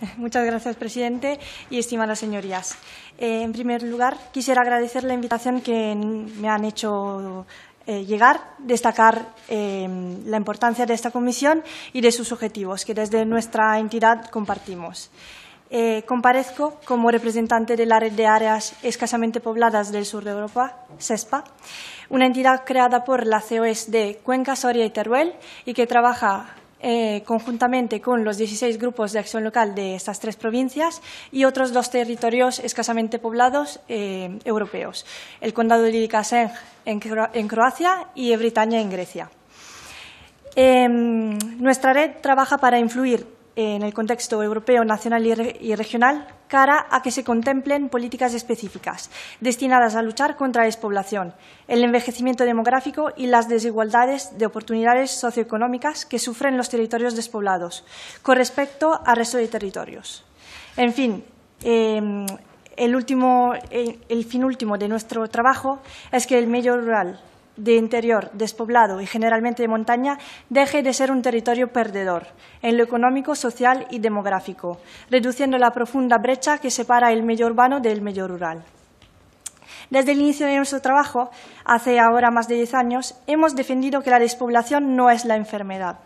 Muchas gracias, presidente y estimadas señorías. Eh, en primer lugar, quisiera agradecer la invitación que me han hecho eh, llegar, destacar eh, la importancia de esta comisión y de sus objetivos, que desde nuestra entidad compartimos. comparezco como representante de la Red de Áreas Escasamente Pobladas del Sur de Europa, SESPA, una entidad creada por la COES de Cuenca, Soria y Teruel y que trabaja eh, conjuntamente con los 16 grupos de acción local de estas tres provincias y otros dos territorios escasamente poblados eh, europeos, el condado de Lirikaseng en, en Croacia y britaña en Grecia. Em, nuestra red trabaja para influir en el contexto europeo, nacional y, regional cara a que se contemplen políticas específicas destinadas a luchar contra la despoblación, el envejecimiento demográfico y las desigualdades de oportunidades socioeconómicas que sufren los territorios despoblados con respecto al resto de territorios. En fin, em, el, el fin último de nuestro trabajo es que el medio rural de interior, despoblado y generalmente de montaña, deje de ser un territorio perdedor en lo económico, social y demográfico, reduciendo la profunda brecha que separa el medio urbano del medio rural. Desde el inicio de nuestro trabajo, hace ahora más de diez años, hemos defendido que la despoblación no es la enfermedad,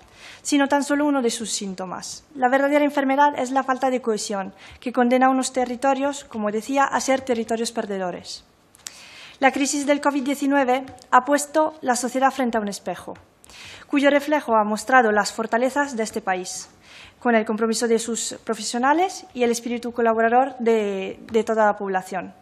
sino tan solo uno de sus síntomas. La verdadera enfermedad es la falta de cohesión, que condena a unos territorios, como decía, a ser territorios perdedores. La crisis del COVID-19 ha puesto la sociedad frente a un espejo, cuyo reflejo ha mostrado las fortalezas de este país, con el compromiso de sus profesionales y el espíritu colaborador de, toda la población,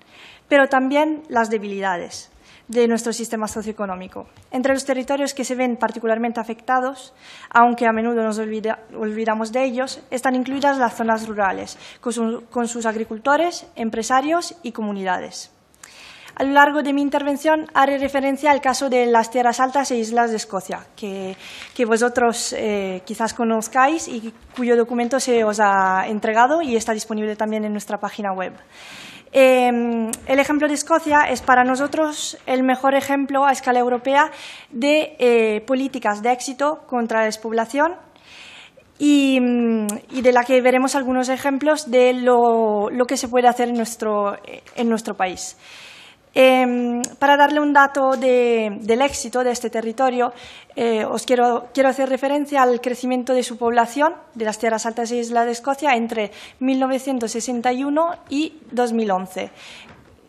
pero también las debilidades de nuestro sistema socioeconómico. Entre los territorios que se ven particularmente afectados, aunque a menudo nos olvidamos de ellos, están incluidas las zonas rurales, con sus agricultores, empresarios y comunidades. A lo largo de mi intervención haré referencia al caso de las Tierras Altas e Islas de Escocia, que, vosotros eh, quizás conozcáis y cuyo documento se os ha entregado y está disponible también en nuestra página web. Em, el ejemplo de Escocia es para nosotros el mejor ejemplo a escala europea de eh, políticas de éxito contra la despoblación y, de la que veremos algunos ejemplos de lo, que se puede hacer en nuestro país. Em, para darle un dato del éxito de este territorio, eh, os quiero, quiero, hacer referencia al crecimiento de su población de las tierras altas e islas de Escocia entre 1961 y 2011,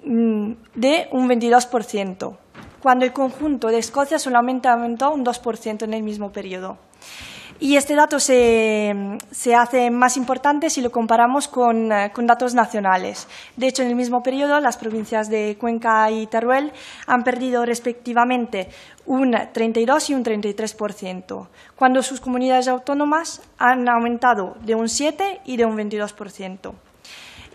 mm, de un 22%, cuando el conjunto de Escocia solamente aumentó un 2% en el mismo periodo. Y este dato se, hace más importante si lo comparamos con, eh, con, datos nacionales. De hecho, en el mismo periodo, las provincias de Cuenca y Teruel han perdido respectivamente un 32 y un 33%, cuando sus comunidades autónomas han aumentado de un 7 y de un 22%.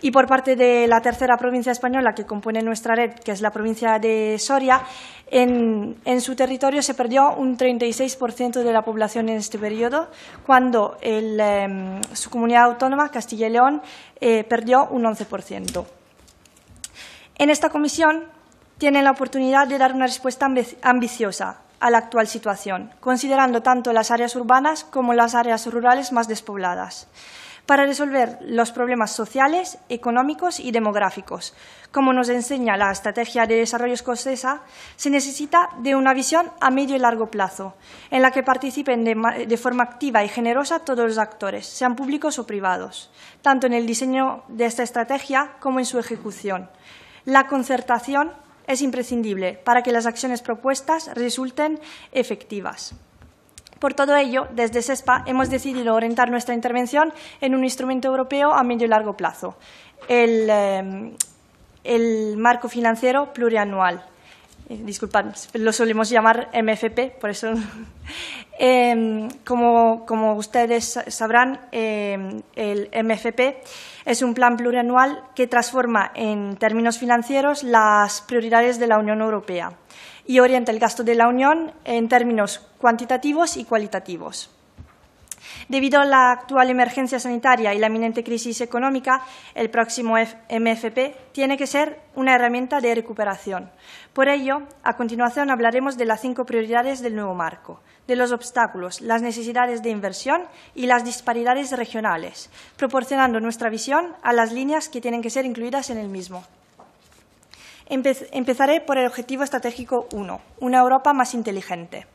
Y por parte de la tercera provincia española que compone nuestra red, que es la provincia de Soria, en, su territorio se perdió un 36% de la población en este periodo, cuando em, su comunidad autónoma, Castilla y León, eh, perdió un 11%. En esta comisión tienen la oportunidad de dar una respuesta ambiciosa a la actual situación, considerando tanto las áreas urbanas como las áreas rurales más despobladas para resolver los problemas sociales, económicos y demográficos. Como nos enseña la Estrategia de Desarrollo Escocesa, se necesita de una visión a medio y largo plazo, en la que participen de, de forma activa y generosa todos los actores, sean públicos o privados, tanto en el diseño de esta estrategia como en su ejecución. La concertación es imprescindible para que las acciones propuestas resulten efectivas. Por todo ello, desde SESPA hemos decidido orientar nuestra intervención en un instrumento europeo a medio y largo plazo, el, eh, marco financiero plurianual. Eh, disculpad, lo solemos llamar MFP, por eso. Em, como, ustedes sabrán, em, el MFP es un plan plurianual que transforma en términos financieros las prioridades de la Unión Europea y orienta el gasto de la Unión en términos cuantitativos y cualitativos. Debido a la actual emergencia sanitaria y la inminente crisis económica, el próximo MFP tiene que ser una herramienta de recuperación. Por ello, a continuación hablaremos de las cinco prioridades del nuevo marco, de los obstáculos, las necesidades de inversión y las disparidades regionales, proporcionando nuestra visión a las líneas que tienen que ser incluidas en el mismo empezaré por el objetivo estratégico 1, una Europa más inteligente.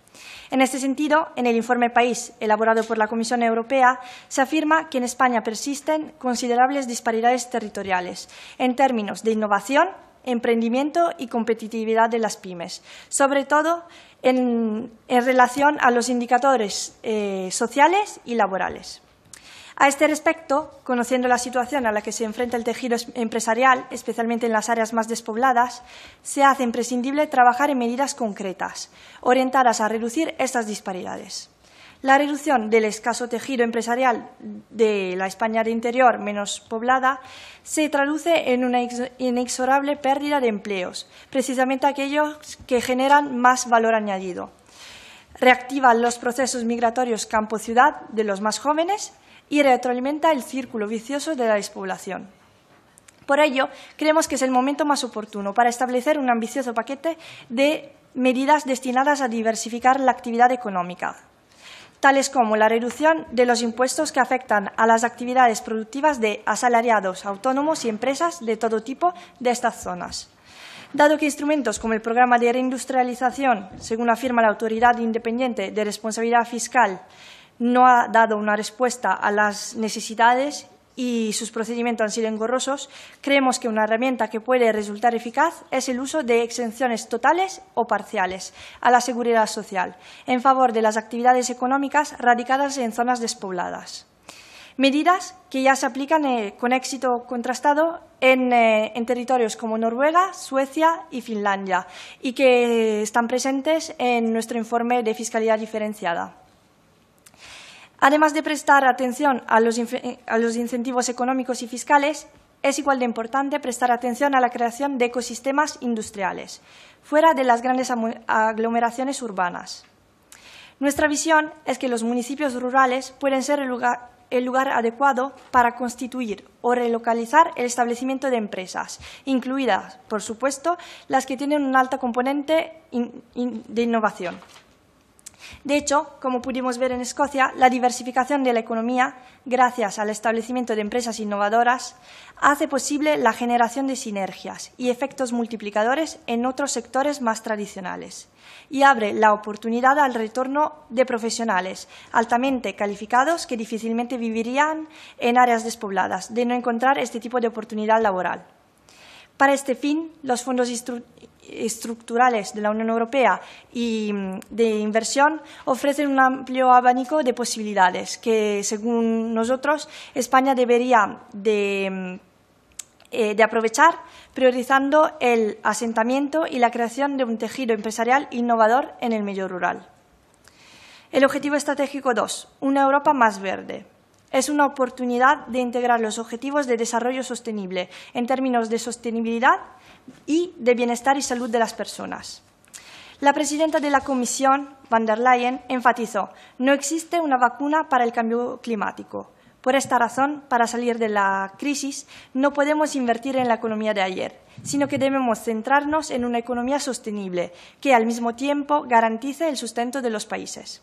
En este sentido, en el informe País, elaborado por la Comisión Europea, se afirma que en España persisten considerables disparidades territoriales en términos de innovación, emprendimiento y competitividad de las pymes, sobre todo en, relación a los indicadores eh, sociales y laborales. A este respecto, conociendo la situación a la que se enfrenta el tejido empresarial, especialmente en las áreas más despobladas, se hace imprescindible trabajar en medidas concretas, orientadas a reducir estas disparidades. La reducción del escaso tejido empresarial de la España de interior menos poblada se traduce en una inexorable pérdida de empleos, precisamente aquellos que generan más valor añadido. Reactiva los procesos migratorios campo-ciudad de los más jóvenes y retroalimenta el círculo vicioso de la despoblación. Por ello, creemos que es el momento más oportuno para establecer un ambicioso paquete de medidas destinadas a diversificar la actividad económica, tales como la reducción de los impuestos que afectan a las actividades productivas de asalariados, autónomos y empresas de todo tipo de estas zonas. Dado que instrumentos como el programa de reindustrialización, según afirma la Autoridad Independiente de Responsabilidad Fiscal, no ha dado una respuesta a las necesidades y sus procedimientos han sido engorrosos, creemos que una herramienta que puede resultar eficaz es el uso de exenciones totales o parciales a la seguridad social en favor de las actividades económicas radicadas en zonas despobladas. Medidas que ya se aplican eh, con éxito contrastado eh, en, territorios como Noruega, Suecia y Finlandia y que eh, están presentes en nuestro informe de fiscalidad diferenciada. Además de prestar atención eh, a los, incentivos económicos y fiscales, es igual de importante prestar atención a la creación de ecosistemas industriales, fuera de las grandes aglomeraciones urbanas. Nuestra visión es que los municipios rurales pueden ser el lugar, adecuado para constituir o relocalizar el establecimiento de empresas, incluidas, por supuesto, las que tienen un alto componente de innovación. De hecho, como pudimos ver en Escocia, la diversificación de la economía, gracias al establecimiento de empresas innovadoras, hace posible la generación de sinergias y efectos multiplicadores en otros sectores más tradicionales y abre la oportunidad al retorno de profesionales altamente calificados que difícilmente vivirían en áreas despobladas de no encontrar este tipo de oportunidad laboral. Para este fin, los fondos estructurales de la Unión Europea y mm, de inversión ofrecen un amplio abanico de posibilidades que, según nosotros, España debería mm, eh, de, aprovechar priorizando el asentamiento y la creación de un tejido empresarial innovador en el medio rural. El objetivo estratégico 2, una Europa más verde es una oportunidad de integrar los objetivos de desarrollo sostenible en términos de sostenibilidad y de bienestar y salud de las personas. La presidenta de la Comisión, van der Leyen, enfatizó, no existe una vacuna para el cambio climático. Por esta razón, para salir de la crisis, no podemos invertir en la economía de ayer, sino que debemos centrarnos en una economía sostenible que, al mismo tiempo, garantice el sustento de los países.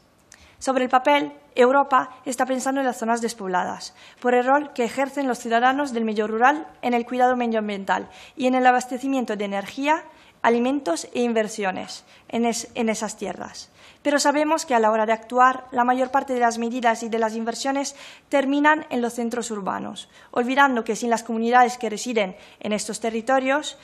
Sobre el papel, Europa está pensando en las zonas despobladas, por el rol que ejercen los ciudadanos del medio rural en el cuidado medioambiental y en el abastecimiento de energía, alimentos e inversiones en, esas tierras. Pero sabemos que a la hora de actuar, la mayor parte de las medidas y de las inversiones terminan en los centros urbanos, olvidando que sin las comunidades que residen en estos territorios,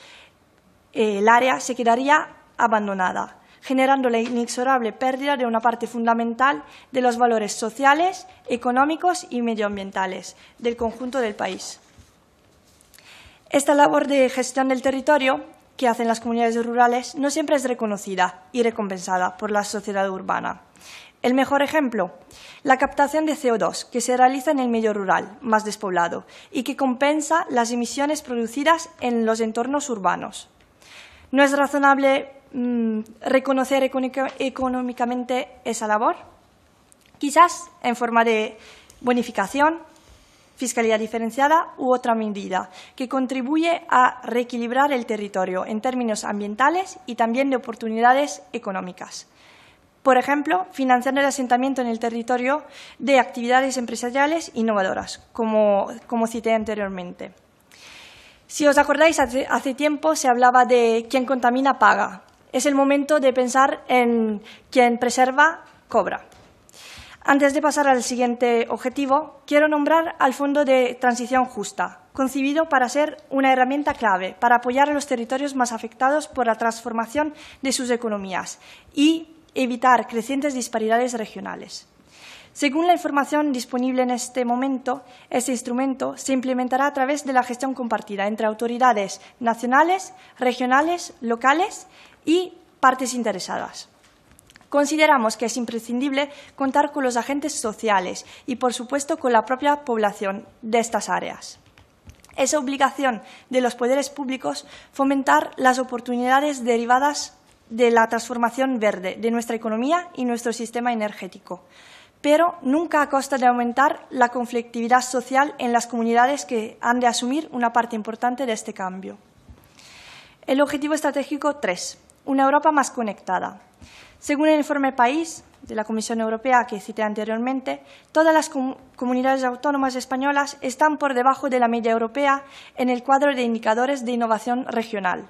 eh, el área se quedaría abandonada generando la inexorable pérdida de una parte fundamental de los valores sociales, económicos y medioambientales del conjunto del país. Esta labor de gestión del territorio que hacen las comunidades rurales no siempre es reconocida y recompensada por la sociedad urbana. El mejor ejemplo, la captación de CO2 que se realiza en el medio rural más despoblado y que compensa las emisiones producidas en los entornos urbanos. No es razonable Mm, reconocer económicamente esa labor, quizás en forma de bonificación, fiscalidad diferenciada u otra medida que contribuye a reequilibrar el territorio en términos ambientales y también de oportunidades económicas. Por ejemplo, financiar el asentamiento en el territorio de actividades empresariales innovadoras, como, cité anteriormente. Si os acordáis, hace tiempo se hablaba de quien contamina paga, es el momento de pensar en quien preserva, cobra. Antes de pasar al siguiente objetivo, quiero nombrar al Fondo de Transición Justa, concebido para ser una herramienta clave para apoyar a los territorios más afectados por la transformación de sus economías y evitar crecientes disparidades regionales. Según la información disponible en este momento, este instrumento se implementará a través de la gestión compartida entre autoridades nacionales, regionales, locales y partes interesadas. Consideramos que es imprescindible contar con los agentes sociales y, por supuesto, con la propia población de estas áreas. Es obligación de los poderes públicos fomentar las oportunidades derivadas de la transformación verde de nuestra economía y nuestro sistema energético, pero nunca a costa de aumentar la conflictividad social en las comunidades que han de asumir una parte importante de este cambio. El objetivo estratégico 3 una Europa más conectada. Según el informe País de la Comisión Europea que cité anteriormente, todas las comunidades autónomas españolas están por debajo de la media europea en el cuadro de indicadores de innovación regional.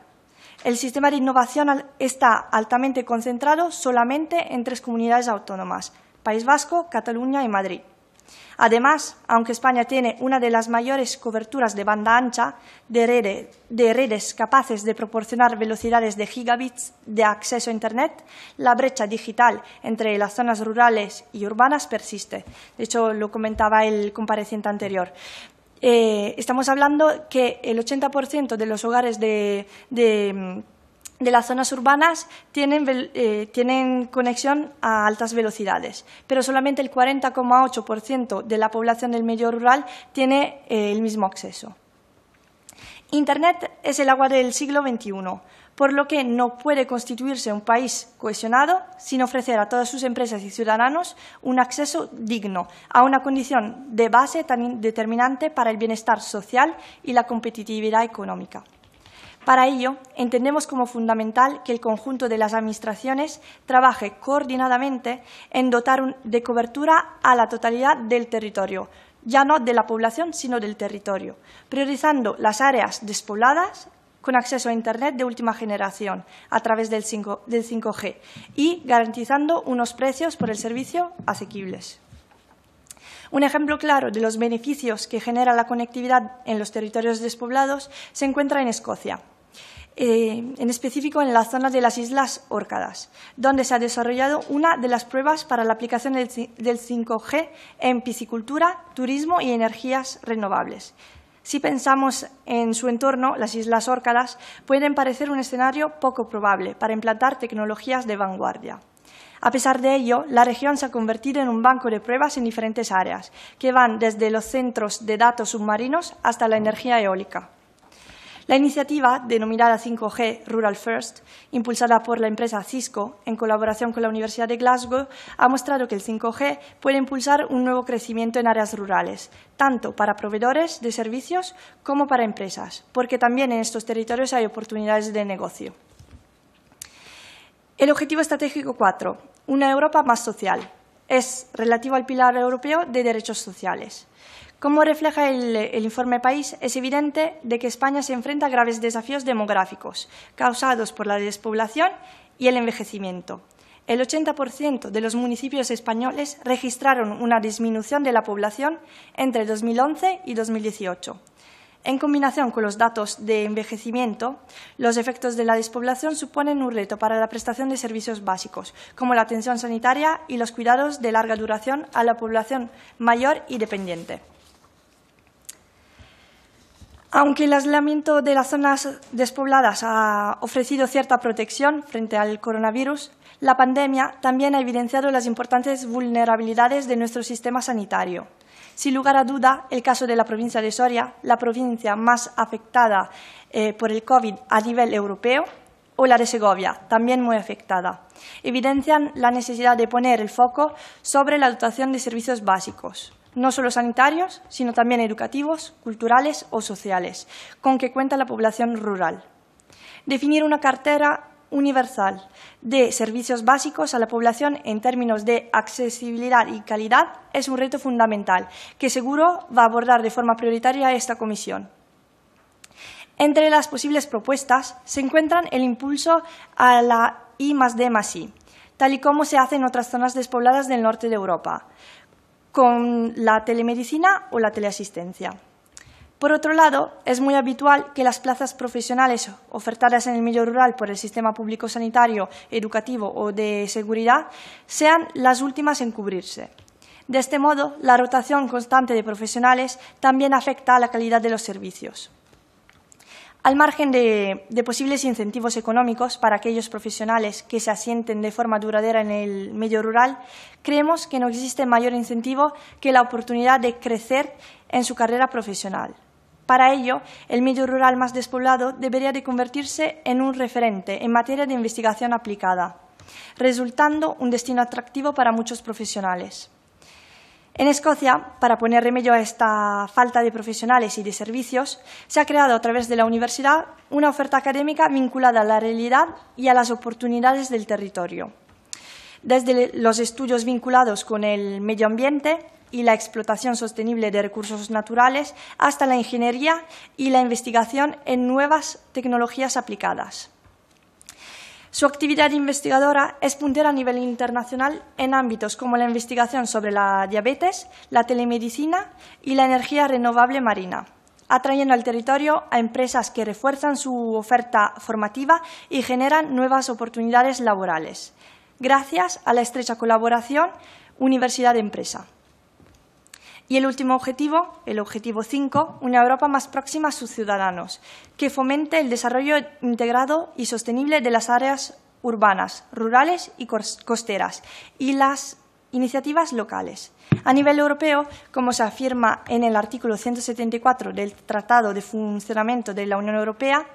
El sistema de innovación está altamente concentrado solamente en tres comunidades autónomas, País Vasco, Cataluña y Madrid. Además, aunque España tiene una de las mayores coberturas de banda ancha de, redes capaces de proporcionar velocidades de gigabits de acceso a Internet, la brecha digital entre las zonas rurales y urbanas persiste. De hecho, lo comentaba el compareciente anterior. Eh, estamos hablando que el 80% de los hogares de de las zonas urbanas eh, tienen, conexión a altas velocidades, pero solamente el 40,8% de la población del medio rural tiene eh, el mismo acceso. Internet es el agua del siglo XXI, por lo que no puede constituirse un país cohesionado sin ofrecer a todas sus empresas y ciudadanos un acceso digno a una condición de base tan determinante para el bienestar social y la competitividad económica. Para ello, entendemos como fundamental que el conjunto de las Administraciones trabaje coordinadamente en dotar de cobertura a la totalidad del territorio, ya no de la población, sino del territorio, priorizando las áreas despobladas con acceso a Internet de última generación a través del, 5, g y garantizando unos precios por el servicio asequibles. Un ejemplo claro de los beneficios que genera la conectividad en los territorios despoblados se encuentra en Escocia. Eh, en específico en la zona de las Islas Órcadas, donde se ha desarrollado una de las pruebas para la aplicación del, 5G en piscicultura, turismo y energías renovables. Si pensamos en su entorno, las Islas Órcadas pueden parecer un escenario poco probable para implantar tecnologías de vanguardia. A pesar de ello, la región se ha convertido en un banco de pruebas en diferentes áreas, que van desde los centros de datos submarinos hasta la energía eólica. La iniciativa, denominada 5G Rural First, impulsada por la empresa Cisco en colaboración con la Universidad de Glasgow, ha mostrado que el 5G puede impulsar un nuevo crecimiento en áreas rurales, tanto para proveedores de servicios como para empresas, porque también en estos territorios hay oportunidades de negocio. El objetivo estratégico 4, una Europa más social, es relativo al pilar europeo de derechos sociales. Como refleja el, informe País, es evidente de que España se enfrenta a graves desafíos demográficos causados por la despoblación y el envejecimiento. El 80% de los municipios españoles registraron una disminución de la población entre 2011 y 2018. En combinación con los datos de envejecimiento, los efectos de la despoblación suponen un reto para la prestación de servicios básicos, como la atención sanitaria y los cuidados de larga duración a la población mayor y dependiente. Aunque el aislamiento de las zonas despobladas ha ofrecido cierta protección frente al coronavirus, la pandemia también ha evidenciado las importantes vulnerabilidades de nuestro sistema sanitario. Sin lugar a duda, el caso de la provincia de Soria, la provincia más afectada eh, por el COVID a nivel europeo, o la de Segovia, también muy afectada, evidencian la necesidad de poner el foco sobre la dotación de servicios básicos no solo sanitarios, sino también educativos, culturales o sociales, con que cuenta la población rural. Definir una cartera universal de servicios básicos a la población en términos de accesibilidad y calidad es un reto fundamental que seguro va a abordar de forma prioritaria esta comisión. Entre las posibles propuestas se encuentran el impulso a la I más D I, tal y como se hace en otras zonas despobladas del norte de Europa, con la telemedicina o la teleasistencia. Por otro lado, es muy habitual que las plazas profesionales ofertadas en el medio rural por el sistema público sanitario, educativo o de seguridad sean las últimas en cubrirse. De este modo, la rotación constante de profesionales también afecta a la calidad de los servicios al margen de, posibles incentivos económicos para aquellos profesionales que se asienten de forma duradera en el medio rural, creemos que no existe mayor incentivo que la oportunidad de crecer en su carrera profesional. Para ello, el medio rural más despoblado debería de convertirse en un referente en materia de investigación aplicada, resultando un destino atractivo para muchos profesionales. En Escocia, para poner remedio a esta falta de profesionales y de servicios, se ha creado a través de la universidad una oferta académica vinculada a la realidad y a las oportunidades del territorio, desde los estudios vinculados con el medio ambiente y la explotación sostenible de recursos naturales hasta la ingeniería y la investigación en nuevas tecnologías aplicadas. Su actividad investigadora es puntera a nivel internacional en ámbitos como la investigación sobre la diabetes, la telemedicina y la energía renovable marina, atrayendo al territorio a empresas que refuerzan su oferta formativa y generan nuevas oportunidades laborales, gracias a la estrecha colaboración universidad-empresa. Y el último objetivo, el objetivo 5, una Europa más próxima a sus ciudadanos, que fomente el desarrollo integrado y sostenible de las áreas urbanas, rurales y costeras y las Iniciativas locales. A nivel europeo, como se afirma en el artículo 174 del Tratado de Funcionamiento de la Unión Europea,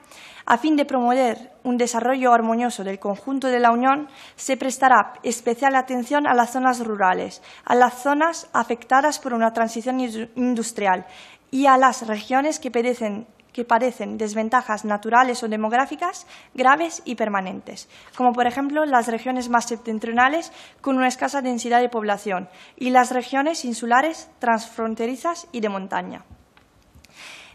a fin de promover un desarrollo armonioso del conjunto de la Unión, se prestará especial atención a las zonas rurales, a las zonas afectadas por una transición industrial y a las regiones que perecen que parecen desventajas naturales o demográficas graves y permanentes, como por ejemplo las regiones más septentrionales con una escasa densidad de población y las regiones insulares, transfronterizas y de montaña.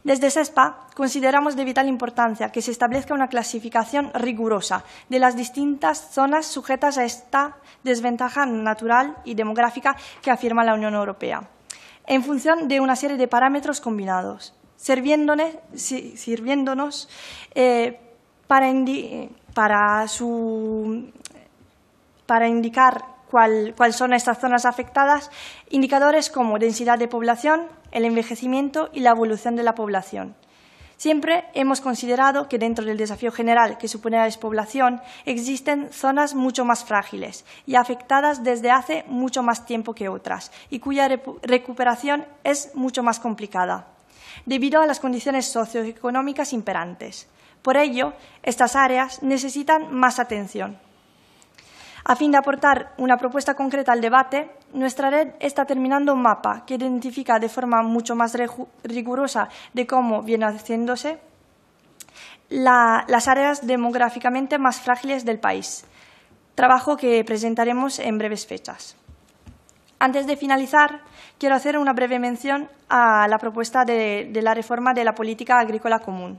Desde SESPA consideramos de vital importancia que se establezca una clasificación rigurosa de las distintas zonas sujetas a esta desventaja natural y demográfica que afirma la Unión Europea, en función de una serie de parámetros combinados sirviéndonos, eh, para, indicar cuáles son estas zonas afectadas, indicadores como densidad de población, el envejecimiento y la evolución de la población. Siempre hemos considerado que dentro del desafío general que supone la despoblación existen zonas mucho más frágiles y afectadas desde hace mucho más tiempo que otras y cuya recuperación es mucho más complicada debido a las condiciones socioeconómicas imperantes. Por ello, estas áreas necesitan más atención. A fin de aportar una propuesta concreta al debate, nuestra red está terminando un mapa que identifica de forma mucho más rigurosa de cómo vienen haciéndose las áreas demográficamente más frágiles del país, trabajo que presentaremos en breves fechas. Antes de finalizar, quiero hacer una breve mención a la propuesta de, la reforma de la política agrícola común.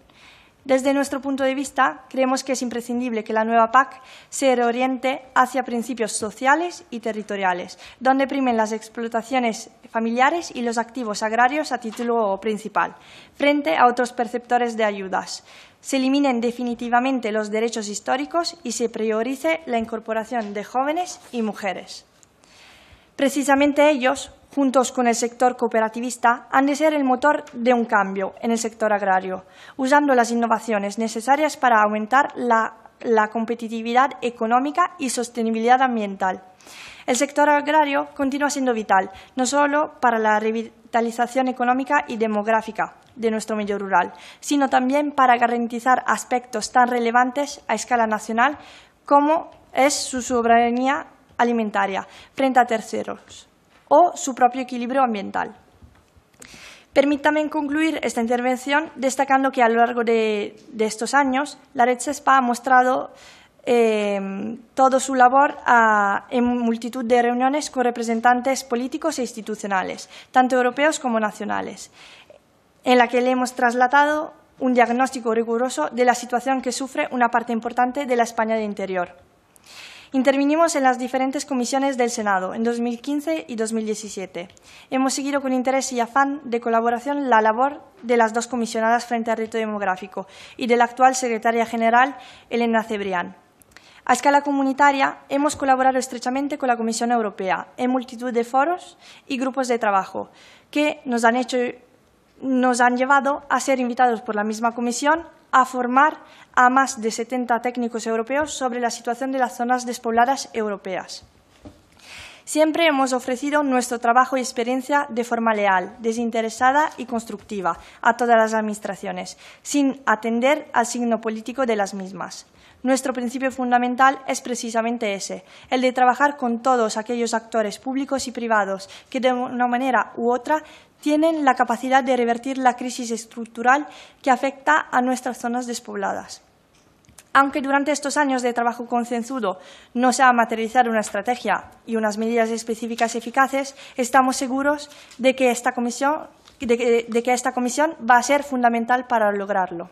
Desde nuestro punto de vista, creemos que es imprescindible que la nueva PAC se reoriente hacia principios sociales y territoriales, donde primen las explotaciones familiares y los activos agrarios a título principal, frente a otros perceptores de ayudas. Se eliminen definitivamente los derechos históricos y se priorice la incorporación de jóvenes y mujeres. Precisamente ellos, juntos con el sector cooperativista, han de ser el motor de un cambio en el sector agrario, usando las innovaciones necesarias para aumentar la, competitividad económica y sostenibilidad ambiental. El sector agrario continúa siendo vital, no solo para la revitalización económica y demográfica de nuestro medio rural, sino también para garantizar aspectos tan relevantes a escala nacional como es su soberanía alimentaria frente a terceros o su propio equilibrio ambiental. Permítame concluir esta intervención destacando que a lo largo de, estos años la red CESPA ha mostrado eh, toda su labor en multitud de reuniones con representantes políticos e institucionales, tanto europeos como nacionales, en la que le hemos trasladado un diagnóstico riguroso de la situación que sufre una parte importante de la España de interior. Intervinimos en las diferentes comisiones del Senado en 2015 y 2017. Hemos seguido con interés y afán de colaboración la labor de las dos comisionadas frente al reto demográfico y de la actual secretaria general, Elena Cebrián. A escala comunitaria, hemos colaborado estrechamente con la Comisión Europea en multitud de foros y grupos de trabajo que nos han, nos han llevado a ser invitados por la misma comisión a formar a más de 70 técnicos europeos sobre la situación de las zonas despobladas europeas. Siempre hemos ofrecido nuestro trabajo y experiencia de forma leal, desinteresada y constructiva a todas las administraciones, sin atender al signo político de las mismas. Nuestro principio fundamental es precisamente ese, el de trabajar con todos aquellos actores públicos y privados que de una manera u otra tienen la capacidad de revertir la crisis estructural que afecta a nuestras zonas despobladas. Aunque durante estos años de trabajo concienzudo no se ha materializado una estrategia y unas medidas específicas eficaces, estamos seguros de que esta comisión, de que esta comisión va a ser fundamental para lograrlo.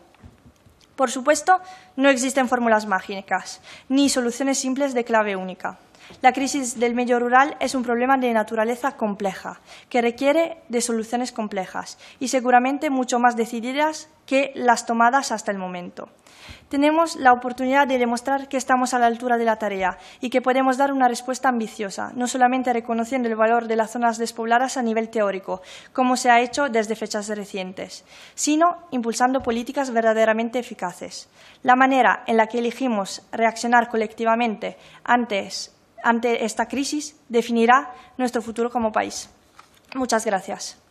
Por supuesto, no existen fórmulas mágicas ni soluciones simples de clave única. La crisis del medio rural es un problema de naturaleza compleja, que requiere de soluciones complejas y seguramente mucho más decididas que las tomadas hasta el momento. Tenemos la oportunidad de demostrar que estamos a la altura de la tarea y que podemos dar una respuesta ambiciosa, no solamente reconociendo el valor de las zonas despobladas a nivel teórico, como se ha hecho desde fechas recientes, sino impulsando políticas verdaderamente eficaces. La manera en la que elegimos reaccionar colectivamente antes ante esta crisis definirá nuestro futuro como país. Muchas gracias.